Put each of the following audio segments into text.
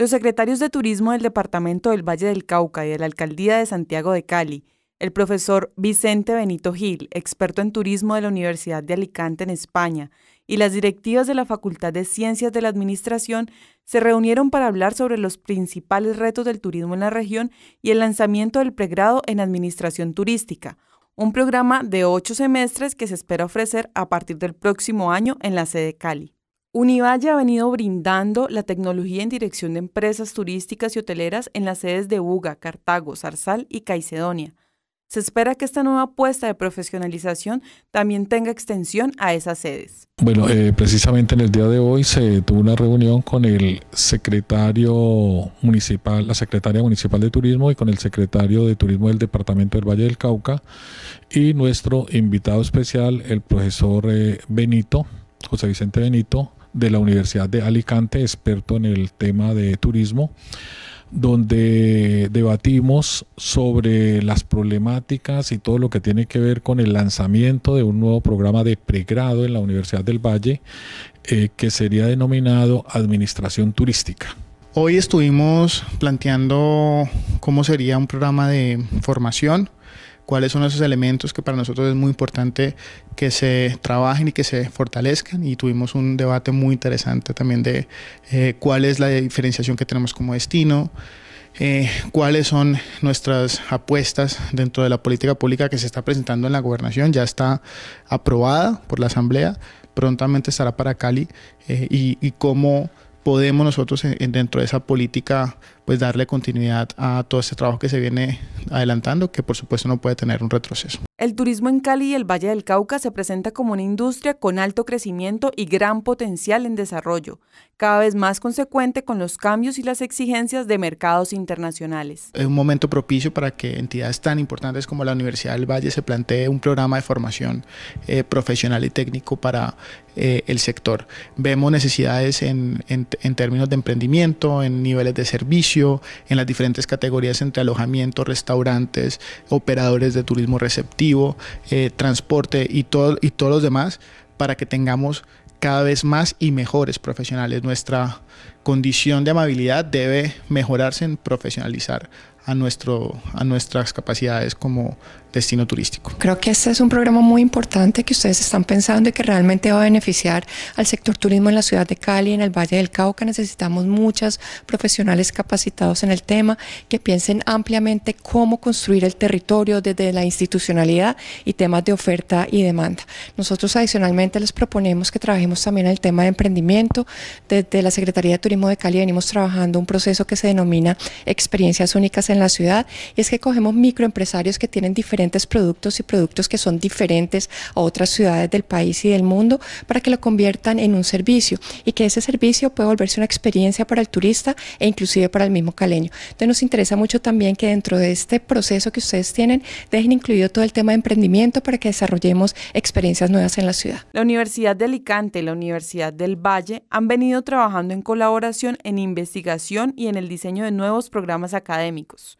Los secretarios de Turismo del Departamento del Valle del Cauca y de la Alcaldía de Santiago de Cali, el profesor Vicente Benito Gil, experto en turismo de la Universidad de Alicante en España, y las directivas de la Facultad de Ciencias de la Administración se reunieron para hablar sobre los principales retos del turismo en la región y el lanzamiento del pregrado en Administración Turística, un programa de ocho semestres que se espera ofrecer a partir del próximo año en la sede Cali. Univalle ha venido brindando la tecnología en dirección de empresas turísticas y hoteleras en las sedes de UGA, Cartago, Zarzal y Caicedonia. Se espera que esta nueva apuesta de profesionalización también tenga extensión a esas sedes. Bueno, eh, precisamente en el día de hoy se tuvo una reunión con el secretario municipal, la secretaria municipal de turismo y con el secretario de turismo del departamento del Valle del Cauca y nuestro invitado especial, el profesor eh, Benito, José Vicente Benito, de la Universidad de Alicante, experto en el tema de turismo, donde debatimos sobre las problemáticas y todo lo que tiene que ver con el lanzamiento de un nuevo programa de pregrado en la Universidad del Valle, eh, que sería denominado Administración Turística. Hoy estuvimos planteando cómo sería un programa de formación cuáles son esos elementos que para nosotros es muy importante que se trabajen y que se fortalezcan. Y tuvimos un debate muy interesante también de eh, cuál es la diferenciación que tenemos como destino. Eh, cuáles son nuestras apuestas dentro de la política pública que se está presentando en la gobernación. Ya está aprobada por la Asamblea, prontamente estará para Cali eh, y cómo podemos nosotros dentro de esa política pues darle continuidad a todo ese trabajo que se viene adelantando, que por supuesto no puede tener un retroceso. El turismo en Cali y el Valle del Cauca se presenta como una industria con alto crecimiento y gran potencial en desarrollo, cada vez más consecuente con los cambios y las exigencias de mercados internacionales. Es un momento propicio para que entidades tan importantes como la Universidad del Valle se plantee un programa de formación eh, profesional y técnico para eh, el sector. Vemos necesidades en, en en términos de emprendimiento, en niveles de servicio, en las diferentes categorías entre alojamiento, restaurantes, operadores de turismo receptivo, eh, transporte y, y todos los demás, para que tengamos cada vez más y mejores profesionales. Nuestra, condición de amabilidad debe mejorarse en profesionalizar a, nuestro, a nuestras capacidades como destino turístico. Creo que este es un programa muy importante que ustedes están pensando y que realmente va a beneficiar al sector turismo en la ciudad de Cali, en el Valle del Cauca. Necesitamos muchas profesionales capacitados en el tema que piensen ampliamente cómo construir el territorio desde la institucionalidad y temas de oferta y demanda. Nosotros adicionalmente les proponemos que trabajemos también el tema de emprendimiento desde la Secretaría de Turismo de Cali venimos trabajando un proceso que se denomina experiencias únicas en la ciudad y es que cogemos microempresarios que tienen diferentes productos y productos que son diferentes a otras ciudades del país y del mundo para que lo conviertan en un servicio y que ese servicio pueda volverse una experiencia para el turista e inclusive para el mismo caleño. Entonces nos interesa mucho también que dentro de este proceso que ustedes tienen dejen incluido todo el tema de emprendimiento para que desarrollemos experiencias nuevas en la ciudad. La Universidad de Alicante y la Universidad del Valle han venido trabajando en colaboración en investigación y en el diseño de nuevos programas académicos.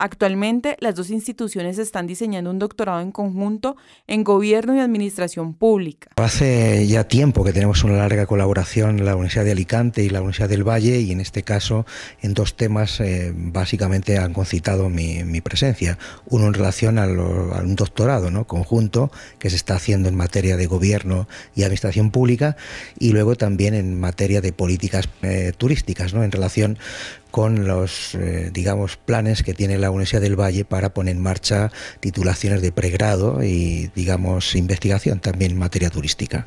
Actualmente, las dos instituciones están diseñando un doctorado en conjunto en gobierno y administración pública. Hace ya tiempo que tenemos una larga colaboración la Universidad de Alicante y la Universidad del Valle y en este caso en dos temas eh, básicamente han concitado mi, presencia. Uno en relación a, un doctorado ¿no? conjunto que se está haciendo en materia de gobierno y administración pública y luego también en materia de políticas eh, turísticas ¿no? en relación con los, eh, planes que tiene la Universidad del Valle para poner en marcha titulaciones de pregrado y, digamos, investigación también en materia turística.